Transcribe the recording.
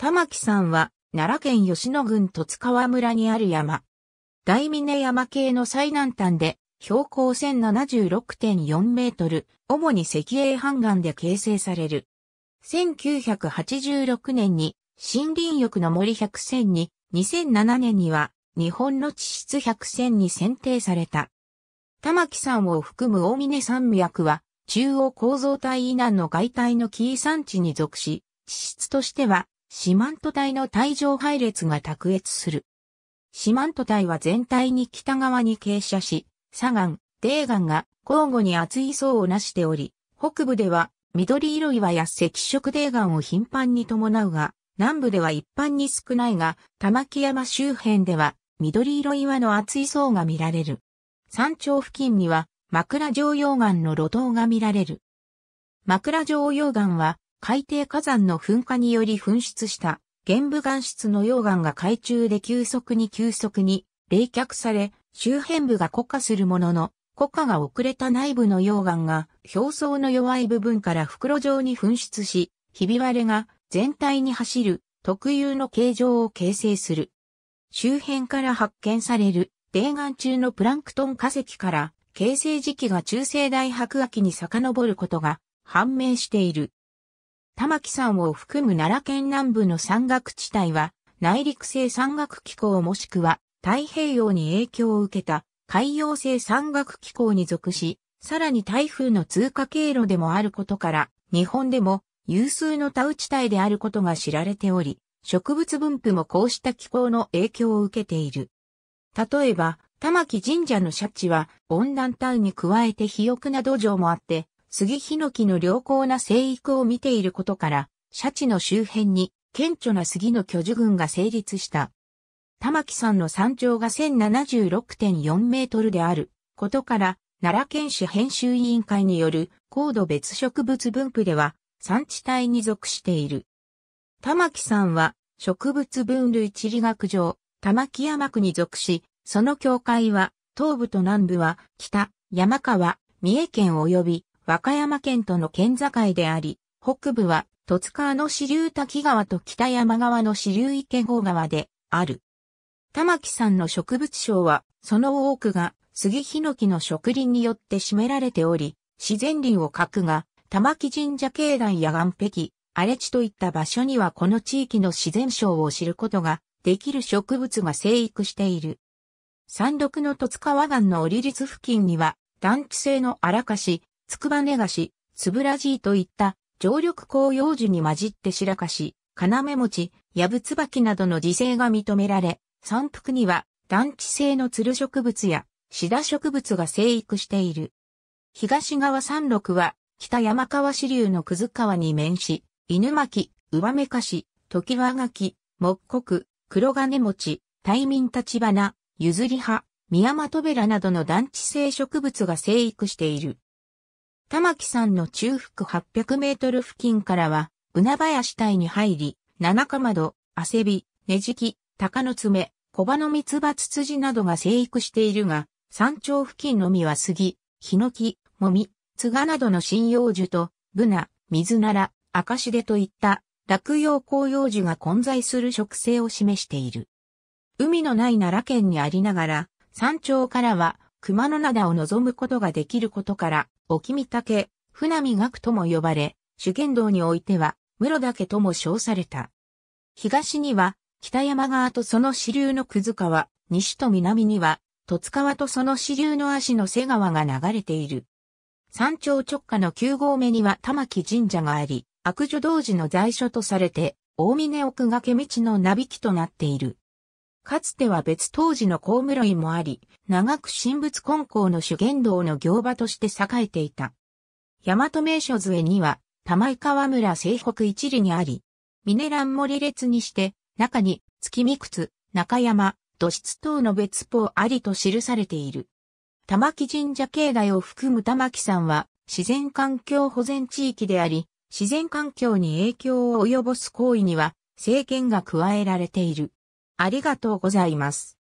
玉木さんは、奈良県吉野郡十津川村にある山。大峰山系の最南端で、標高1076.4メートル、主に石英半岩で形成される。1986年に森林浴の森100選に、2007年には日本の地質100選に選定された。玉木山を含む大峰山脈は、中央構造帯以南の外帯の紀伊山地に属し、地質としては四万十帯の帯状配列が卓越する。四万十帯は全体に北側に傾斜し、左岸、低岩が交互に厚い層をなしており、北部では緑色岩や赤色低岩を頻繁に伴うが、南部では一般に少ないが、玉木山周辺では緑色岩の厚い層が見られる。山頂付近には枕状溶岩の露頭が見られる。枕状溶岩は海底火山の噴火により噴出した玄武岩質の溶岩が海中で急速に急速に冷却され、周辺部が固化するものの、固化が遅れた内部の溶岩が表層の弱い部分から袋状に噴出し、ひび割れが全体に走る特有の形状を形成する。周辺から発見される泥岩中のプランクトン化石から形成時期が中世代白亜紀に遡ることが判明している。玉木山を含む奈良県南部の山岳地帯は、内陸性山岳気候もしくは太平洋に影響を受けた海洋性山岳気候に属し、さらに台風の通過経路でもあることから、日本でも有数のタウ地帯であることが知られており、植物分布もこうした気候の影響を受けている。例えば、玉木神社のシャチは温暖タウに加えて肥沃な土壌もあって、杉ヒノキの良好な生育を見ていることから、シャチの周辺に顕著な杉の巨樹群が成立した。玉木山の山頂が1076.4メートルであることから、奈良県市編集委員会による高度別植物分布では産地帯に属している。玉木山は植物分類地理学上、玉木山区に属し、その境界は東部と南部は北、山川、三重県及び和歌山県との県境であり、北部は戸塚の支流滝川と北山川の支流池郷川である。玉木さんの植物賞は、その多くが杉ヒノキの植林によって占められており、自然林を書くが、玉木神社境内や岸壁、荒れ地といった場所にはこの地域の自然賞を知ることができる植物が生育している。山麓の戸塚川岸の折り率付近には、団地性の荒かし、つくば根がし、つぶらじいといった常緑紅葉樹に混じって白かし、金餅、やぶつばきなどの自生が認められ、山腹には団地性のつる植物やシダ植物が生育している。東側山麓は北山川支流の葛川に面し、犬巻、上目かし、時和垣、木国、黒金餅、大民立花、譲り葉、宮本ベなどの団地性植物が生育している。玉木山の中腹800メートル付近からは、や林帯に入り、七かまど、あせび、ねじき、鷹の爪、小葉の蜜葉ツツジなどが生育しているが、山頂付近のみは杉、ヒノキ、もみ、ツガなどの針葉樹と、ブナ、水なら、赤しでといった落葉紅葉樹が混在する植生を示している。海のない奈良県にありながら、山頂からは熊野灘を望むことができることから、沖見竹、船見学とも呼ばれ、主剣道においては、室岳とも称された。東には、北山川とその支流のくず川、西と南には、戸津川とその支流の足の瀬川が流れている。山頂直下の9合目には玉木神社があり、悪女道寺の在所とされて、大峰奥掛道の名引きとなっている。かつては別当時の公務類もあり、長く神仏根校の主言道の行場として栄えていた。大和名所杖には、玉井川村西北一里にあり、ミネラン森列にして、中に、月見靴、中山、土質等の別法ありと記されている。玉木神社境内を含む玉木山は、自然環境保全地域であり、自然環境に影響を及ぼす行為には、制限が加えられている。ありがとうございます。